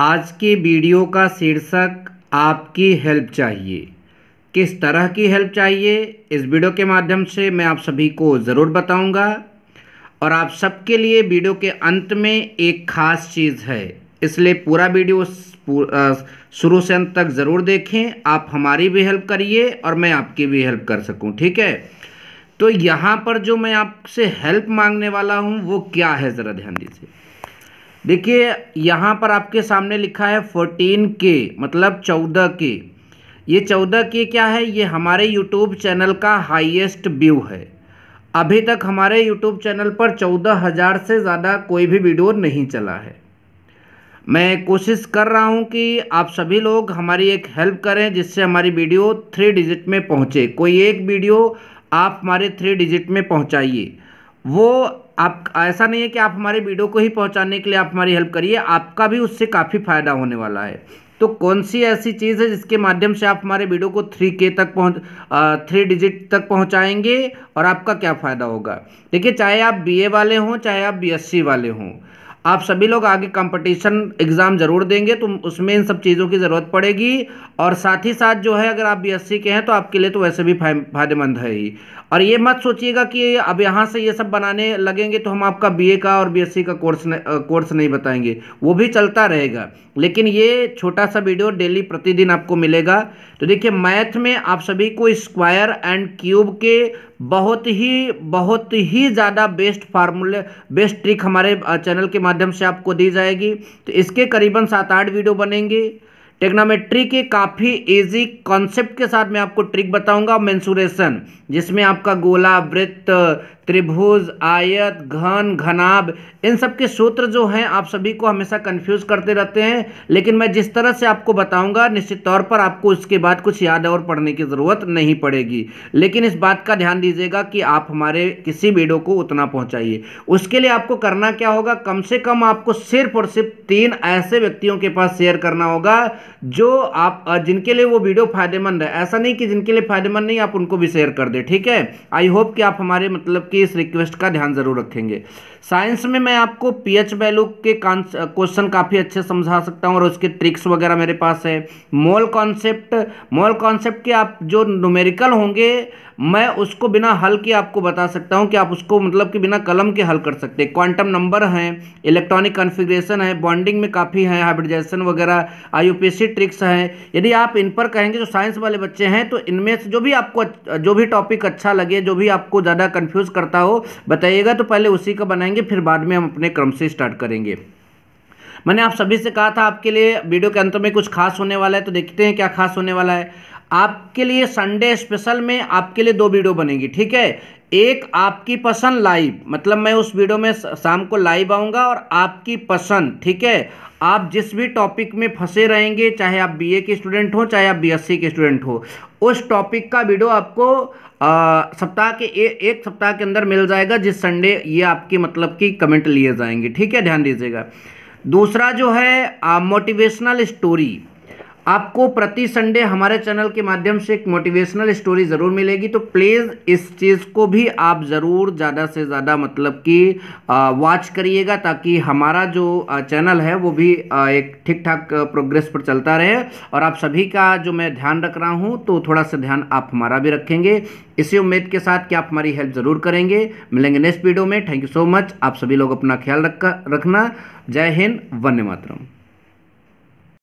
आज के वीडियो का शीर्षक आपकी हेल्प चाहिए किस तरह की हेल्प चाहिए इस वीडियो के माध्यम से मैं आप सभी को ज़रूर बताऊंगा और आप सबके लिए वीडियो के अंत में एक ख़ास चीज़ है इसलिए पूरा वीडियो शुरू से अंत तक ज़रूर देखें आप हमारी भी हेल्प करिए और मैं आपकी भी हेल्प कर सकूं ठीक है तो यहाँ पर जो मैं आपसे हेल्प मांगने वाला हूँ वो क्या है ज़रा ध्यान दीजिए देखिए यहाँ पर आपके सामने लिखा है फोर्टीन के मतलब चौदह के ये चौदह के क्या है ये हमारे यूट्यूब चैनल का हाईएस्ट व्यू है अभी तक हमारे यूट्यूब चैनल पर चौदह हज़ार से ज़्यादा कोई भी वीडियो नहीं चला है मैं कोशिश कर रहा हूँ कि आप सभी लोग हमारी एक हेल्प करें जिससे हमारी वीडियो थ्री डिजिट में पहुँचे कोई एक वीडियो आप हमारे थ्री डिजिट में पहुँचाइए वो आप ऐसा नहीं है कि आप हमारे वीडियो को ही पहुंचाने के लिए आप हमारी हेल्प करिए आपका भी उससे काफ़ी फ़ायदा होने वाला है तो कौन सी ऐसी चीज़ है जिसके माध्यम से आप हमारे वीडियो को थ्री के तक पहुंच थ्री डिजिट तक पहुंचाएंगे और आपका क्या फ़ायदा होगा देखिए चाहे आप बीए वाले हों चाहे आप बीएससी वाले हों आप सभी लोग आगे कंपटीशन एग्ज़ाम ज़रूर देंगे तो उसमें इन सब चीज़ों की ज़रूरत पड़ेगी और साथ ही साथ जो है अगर आप बीएससी के हैं तो आपके लिए तो वैसे भी फायदेमंद है ही और ये मत सोचिएगा कि अब यहाँ से ये सब बनाने लगेंगे तो हम आपका बीए का और बीएससी का कोर्स न, कोर्स नहीं बताएंगे वो भी चलता रहेगा लेकिन ये छोटा सा वीडियो डेली प्रतिदिन आपको मिलेगा तो देखिए मैथ में आप सभी को स्क्वायर एंड क्यूब के बहुत ही बहुत ही ज़्यादा बेस्ट फार्मूले बेस्ट ट्रिक हमारे चैनल के माध्यम से आपको दी जाएगी तो इसके करीबन सात आठ वीडियो बनेंगे टेक्नोमेट्री के काफ़ी इजी कॉन्सेप्ट के साथ मैं आपको ट्रिक बताऊंगा मेंसुरेशन जिसमें आपका गोला वृत्त त्रिभुज आयत घन घनाभ इन सब के सूत्र जो हैं आप सभी को हमेशा कंफ्यूज करते रहते हैं लेकिन मैं जिस तरह से आपको बताऊंगा निश्चित तौर पर आपको उसके बाद कुछ याद और पढ़ने की ज़रूरत नहीं पड़ेगी लेकिन इस बात का ध्यान दीजिएगा कि आप हमारे किसी वीडियो को उतना पहुँचाइए उसके लिए आपको करना क्या होगा कम से कम आपको सिर्फ और सिर्फ तीन ऐसे व्यक्तियों के पास शेयर करना होगा जो आप जिनके लिए वो वीडियो फायदेमंद है ऐसा नहीं कि जिनके लिए फायदेमंद नहीं आप उनको भी शेयर कर दें दे ठीक है आई होप कि आप हमारे मतलब कि इस रिक्वेस्ट का ध्यान ज़रूर रखेंगे साइंस में मैं आपको पी एच वैल्यू के क्वेश्चन काफ़ी अच्छे समझा सकता हूँ और उसके ट्रिक्स वगैरह मेरे पास है मॉल कॉन्सेप्ट मॉल कॉन्सेप्ट के आप जो न्यूमेरिकल होंगे मैं उसको बिना हल के आपको बता सकता हूँ कि आप उसको मतलब कि बिना कलम के हल कर सकते हैं क्वांटम नंबर हैं इलेक्ट्रॉनिक कॉन्फ़िगरेशन है बॉन्डिंग में काफ़ी है हाइब्रिडाइजेशन वगैरह आईयूपीएससी ट्रिक्स हैं यदि आप इन पर कहेंगे जो साइंस वाले बच्चे हैं तो इनमें से जो भी आपको जो भी टॉपिक टॉपिक अच्छा लगे जो भी आपको ज़्यादा कन्फ्यूज़ करता हो बताइएगा तो पहले उसी का बनाएंगे फिर बाद में हम अपने क्रम से स्टार्ट करेंगे मैंने आप सभी से कहा था आपके लिए वीडियो के अंत में कुछ खास होने वाला है तो देखते हैं क्या खास होने वाला है आपके लिए संडे स्पेशल में आपके लिए दो वीडियो बनेगी ठीक है एक आपकी पसंद लाइव मतलब मैं उस वीडियो में शाम को लाइव आऊँगा और आपकी पसंद ठीक है आप जिस भी टॉपिक में फंसे रहेंगे चाहे आप बीए के स्टूडेंट हो चाहे आप बीएससी के स्टूडेंट हो उस टॉपिक का वीडियो आपको सप्ताह के ए, एक सप्ताह के अंदर मिल जाएगा जिस संडे ये आपकी मतलब की कमेंट लिए जाएंगे ठीक है ध्यान दीजिएगा दूसरा जो है मोटिवेशनल स्टोरी आपको प्रति संडे हमारे चैनल के माध्यम से एक मोटिवेशनल स्टोरी ज़रूर मिलेगी तो प्लीज़ इस चीज़ को भी आप ज़रूर ज़्यादा से ज़्यादा मतलब कि वॉच करिएगा ताकि हमारा जो चैनल है वो भी एक ठीक ठाक प्रोग्रेस पर चलता रहे और आप सभी का जो मैं ध्यान रख रहा हूँ तो थोड़ा सा ध्यान आप हमारा भी रखेंगे इसी उम्मीद के साथ कि आप हमारी हेल्प ज़रूर करेंगे मिलेंगे नेक्स्ट वीडियो में थैंक यू सो मच आप सभी लोग अपना ख्याल रख रखना जय हिंद वन्य मातरम